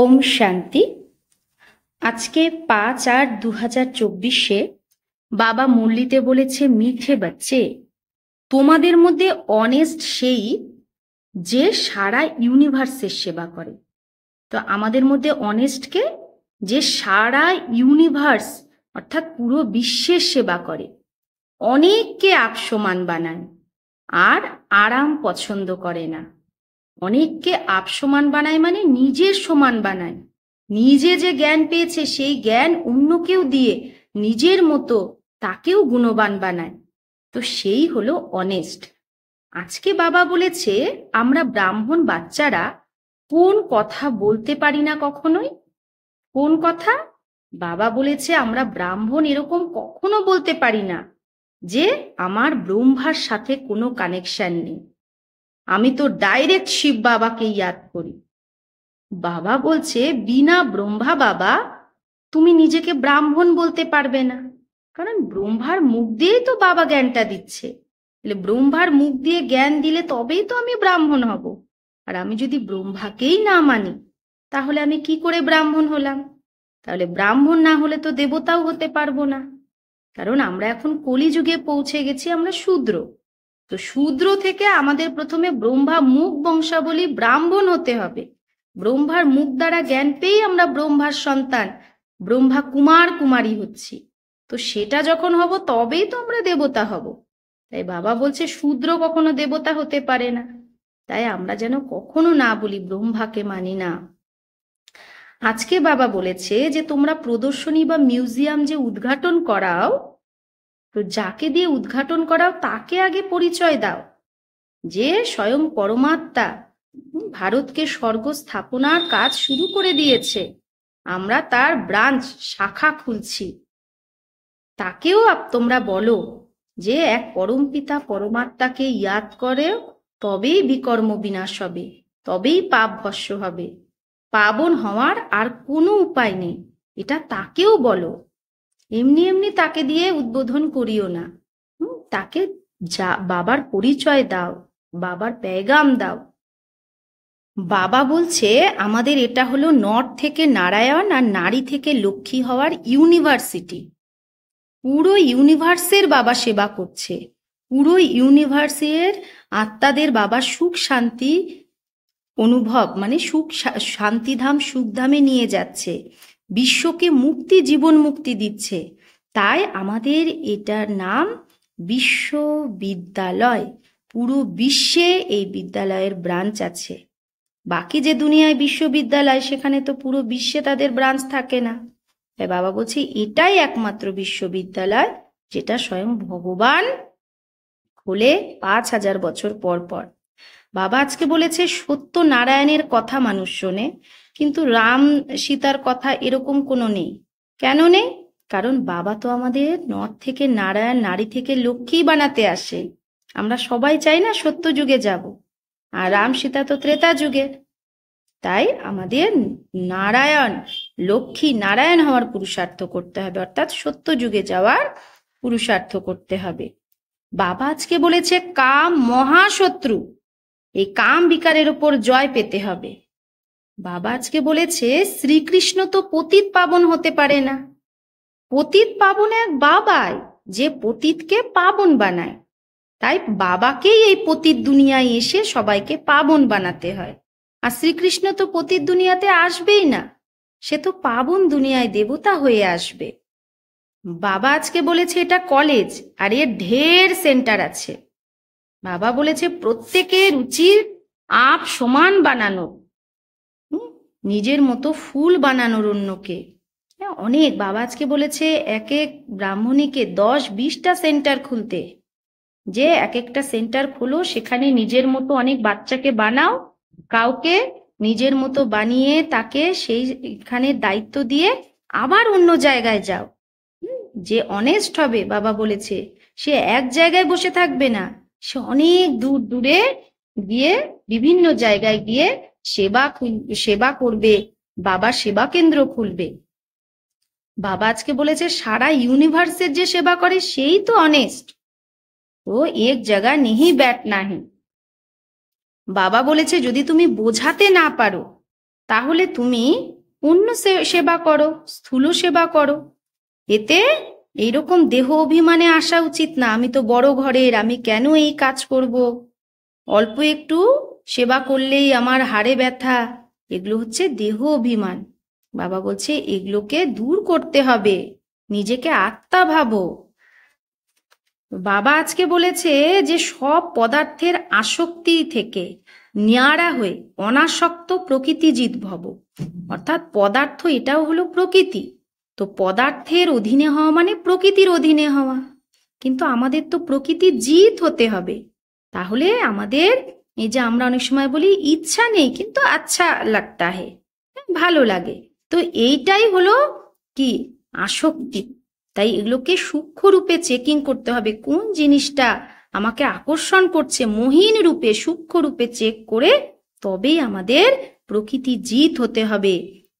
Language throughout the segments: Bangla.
ওম শান্তি আজকে পাঁচ আট দু হাজার চব্বিশে বাবা মুরলিতে বলেছে মিঠে বাচ্চে তোমাদের মধ্যে অনেস্ট সেই যে সারা ইউনিভার্সের সেবা করে তো আমাদের মধ্যে অনেস্টকে যে সারা ইউনিভার্স অর্থাৎ পুরো বিশ্বের সেবা করে অনেককে আপসমান বানায় আর আরাম পছন্দ করে না অনেককে আপ সমান বানায় মানে নিজের সমান বানায় নিজে যে জ্ঞান পেয়েছে সেই জ্ঞান অন্য কেউ দিয়ে নিজের মতো তাকেও গুণবান বানায় তো সেই হলো অনেস্ট আজকে বাবা বলেছে আমরা ব্রাহ্মণ বাচ্চারা কোন কথা বলতে পারি না কখনোই কোন কথা বাবা বলেছে আমরা ব্রাহ্মণ এরকম কখনো বলতে পারি না যে আমার ব্রহ্মার সাথে কোনো কানেকশন নেই আমি তো ডাইরেক্ট শিব বাবাকে ইয়াদ করি বাবা বলছে বিনা ব্রহ্মা বাবা তুমি নিজেকে ব্রাহ্মণ বলতে পারবে না কারণ ব্রহ্মার মুখ দিয়েই তো বাবা জ্ঞানটা দিচ্ছে ব্রহ্মার মুখ দিয়ে জ্ঞান দিলে তবেই তো আমি ব্রাহ্মণ হব আর আমি যদি ব্রহ্মাকেই না মানি তাহলে আমি কি করে ব্রাহ্মণ হলাম তাহলে ব্রাহ্মণ না হলে তো দেবতাও হতে পারবো না কারণ আমরা এখন কলিযুগে পৌঁছে গেছি আমরা শূদ্র তো শূদ্র থেকে আমাদের প্রথমে ব্রহ্মা মুখ বংশাবলী ব্রাহ্মণ হতে হবে ব্রহ্মার মুখ দ্বারা জ্ঞান পেয়েই আমরা ব্রহ্মার সন্তান ব্রহ্মা কুমার কুমারী হচ্ছি তো সেটা যখন হব তবেই তো আমরা দেবতা হব তাই বাবা বলছে শূদ্র কখনো দেবতা হতে পারে না তাই আমরা যেন কখনো না বলি ব্রহ্মাকে মানি না আজকে বাবা বলেছে যে তোমরা প্রদর্শনী বা মিউজিয়াম যে উদ্ঘাটন করাও তো যাকে দিয়ে উদ্ঘাটন করাও তাকে আগে পরিচয় দাও যে স্বয়ং পরমাত্মা ভারতকে স্বর্গ স্থাপনার কাজ শুরু করে দিয়েছে আমরা তার ব্রাঞ্চ শাখা খুলছি তাকেও তোমরা বলো যে এক পরম পিতা পরমাত্মাকে ইয়াদ করে তবেই বিকর্ম বিনাশ হবে তবেই পাপ ভস্য হবে পাবন হওয়ার আর কোনো উপায় নেই এটা তাকেও বলো এমনি এমনি তাকে দিয়ে উদ্বোধন করিও না তাকে যা বাবার পরিচয় দাও বাবার প্যাগাম দাও বাবা বলছে আমাদের এটা হলো নর্থ থেকে নারায়ণ আর নারী থেকে লক্ষ্মী হওয়ার ইউনিভার্সিটি পুরো ইউনিভার্সের বাবা সেবা করছে পুরো ইউনিভার্সের আত্মাদের বাবা সুখ শান্তি অনুভব মানে সুখ শান্তিধাম সুখধামে নিয়ে যাচ্ছে বিশ্বকে মুক্তি জীবন মুক্তি দিচ্ছে তাই আমাদের এটার নাম বিশ্ববিদ্যালয় পুরো বিশ্বে এই বিদ্যালয়ের ব্রাঞ্চ আছে বাকি যে দুনিয়ায় বিশ্ববিদ্যালয় সেখানে তো পুরো বিশ্বে তাদের ব্রাঞ্চ থাকে না তাই বাবা বলছে এটাই একমাত্র বিশ্ববিদ্যালয় যেটা স্বয়ং ভগবান খোলে পাঁচ হাজার বছর পর পর বাবা আজকে বলেছে সত্য নারায়ণের কথা মানুষ শোনে কিন্তু রাম সীতার কথা এরকম কোনো নেই কেন নেই কারণ বাবা তো আমাদের নর থেকে নারায়ণ নারী থেকে লক্ষ্মী বানাতে আসে আমরা সবাই চাই না সত্য যুগে যাব আর রাম সীতা তো ত্রেতা যুগে তাই আমাদের নারায়ণ লক্ষ্মী নারায়ণ হওয়ার পুরুষার্থ করতে হবে অর্থাৎ সত্য যুগে যাওয়ার পুরুষার্থ করতে হবে বাবা আজকে বলেছে কাম মহাশত্রু এই কাম বিকারের ওপর জয় পেতে হবে বাবা আজকে বলেছে শ্রীকৃষ্ণ তো পতিত পাবন হতে পারে না পতিত পাবন এক বাবাই যে পতিতকে পাবন বানায় তাই বাবাকেই এই পতিত দুনিয়ায় এসে সবাইকে পাবন বানাতে হয় আর শ্রীকৃষ্ণ তো পতিত দুনিয়াতে আসবেই না সে তো পাবন দুনিয়ায় দেবতা হয়ে আসবে বাবা আজকে বলেছে এটা কলেজ আর এর ঢের সেন্টার আছে বাবা বলেছে প্রত্যেকের রুচির আপ সমান বানানো নিজের মতো ফুল বানানোর অন্যকে হ্যাঁ, অনেক বাবা আজকে বলেছে এক এক ব্রাহ্মণীকে দশ বিশটা সেন্টার খুলতে যে এক একটা সেন্টার খোলো সেখানে নিজের মতো অনেক বাচ্চাকে বানাও কাউকে নিজের মতো বানিয়ে তাকে সেইখানে দায়িত্ব দিয়ে আবার অন্য জায়গায় যাও যে অনেস্ট হবে বাবা বলেছে সে এক জায়গায় বসে থাকবে না সে অনেক দূর দূরে গিয়ে বিভিন্ন জায়গায় গিয়ে সেবা সেবা করবে বাবা সেবা কেন্দ্র খুলবে বাবা আজকে বলেছে সারা ইউনিভার্সের যে সেবা করে সেই তো অনেস্ট ও এক জায়গা নিহি ব্যাট নাহি বাবা বলেছে যদি তুমি বোঝাতে না পারো তাহলে তুমি অন্য সেবা করো স্থূল সেবা করো এতে এইরকম দেহ অভিমানে আসা উচিত না আমি তো বড় ঘরের আমি কেন এই কাজ করব অল্প একটু সেবা করলেই আমার হাড়ে ব্যথা এগুলো হচ্ছে দেহ অভিমান বাবা বলছে এগুলোকে দূর করতে হবে নিজেকে আত্মা ভাবো বাবা আজকে বলেছে যে সব পদার্থের আসক্তি থেকে নিয়ারা হয়ে অনাসক্ত প্রকৃতি জিত ভব অর্থাৎ পদার্থ এটাও হলো প্রকৃতি তো পদার্থের অধীনে হওয়া মানে প্রকৃতির অধীনে হওয়া কিন্তু আমাদের তো প্রকৃতি জিত হতে হবে তাহলে আমাদের এই যে আমরা অনেক সময় বলি ইচ্ছা নেই কিন্তু আচ্ছা লাগতা হে ভালো লাগে তো এইটাই হলো কি আসক্তি তাই এগুলোকে সূক্ষ্ম রূপে চেকিং করতে হবে কোন জিনিসটা আমাকে আকর্ষণ করছে মহিন রূপে সূক্ষ্ম রূপে চেক করে তবেই আমাদের প্রকৃতি জিত হতে হবে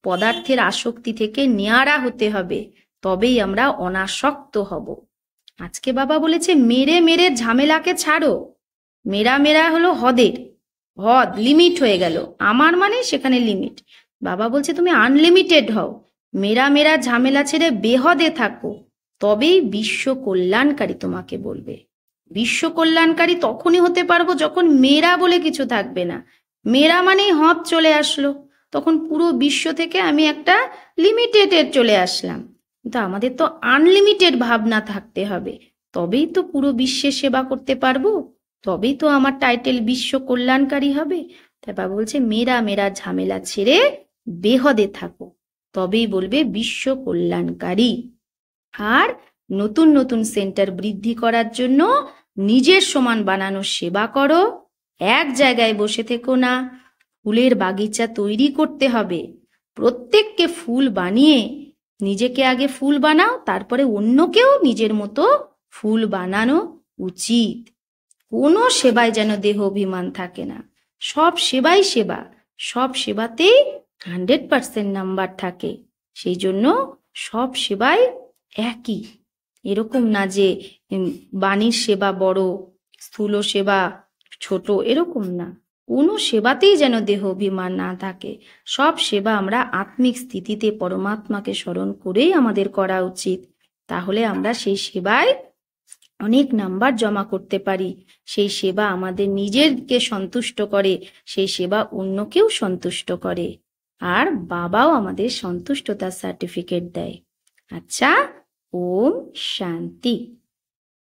পদার্থের আসক্তি থেকে নেয়ারা হতে হবে তবেই আমরা অনাসক্ত হব আজকে বাবা বলেছে মেরে মেরে ঝামেলাকে ছাড়ো মেরা মেরা হলো হদের হদ লিমিট হয়ে গেল আমার মানে সেখানে লিমিট বাবা বলছে তুমি আনলিমিটেড হও মেরা মেরা ঝামেলা ছেড়ে বেহদে থাকো তবেই বিশ্ব কল্যাণকারী তোমাকে বলবে বিশ্ব কল্যাণকারী তখনই হতে পারবো যখন মেরা বলে কিছু থাকবে না মেরা মানেই হদ চলে আসলো তখন পুরো বিশ্ব থেকে আমি একটা লিমিটেডের চলে আসলাম কিন্তু আমাদের তো আনলিমিটেড ভাবনা থাকতে হবে তবেই তো পুরো বিশ্বের সেবা করতে পারবো তবেই তো আমার টাইটেল বিশ্ব কল্যাণকারী হবে তাই বাবা বলছে মেরা মেরা ঝামেলা ছেড়ে বেহদে থাকো তবেই বলবে বিশ্ব কল্যাণকারী আর নতুন নতুন সেন্টার বৃদ্ধি করার জন্য নিজের সমান বানানোর সেবা করো এক জায়গায় বসে থেকো না ফুলের বাগিচা তৈরি করতে হবে প্রত্যেককে ফুল বানিয়ে নিজেকে আগে ফুল বানাও তারপরে অন্যকেও নিজের মতো ফুল বানানো উচিত কোনো সেবায় যেন দেহ অভিমান থাকে না সব সেবাই সেবা সব সেবাতেই হান্ড্রেড পারসেন্ট নাম্বার থাকে সেই জন্য সব সেবাই একই এরকম না যে বাণীর সেবা বড় স্থূল সেবা ছোট এরকম না কোনো সেবাতেই যেন দেহ অভিমান না থাকে সব সেবা আমরা আত্মিক স্থিতিতে পরমাত্মাকে স্মরণ করেই আমাদের করা উচিত তাহলে আমরা সেই সেবায় অনেক নাম্বার জমা করতে পারি সেই সেবা আমাদের নিজেরকে সন্তুষ্ট করে সেই সেবা অন্যকেও সন্তুষ্ট করে আর বাবাও আমাদের সন্তুষ্টতার সার্টিফিকেট দেয় আচ্ছা ওম শান্তি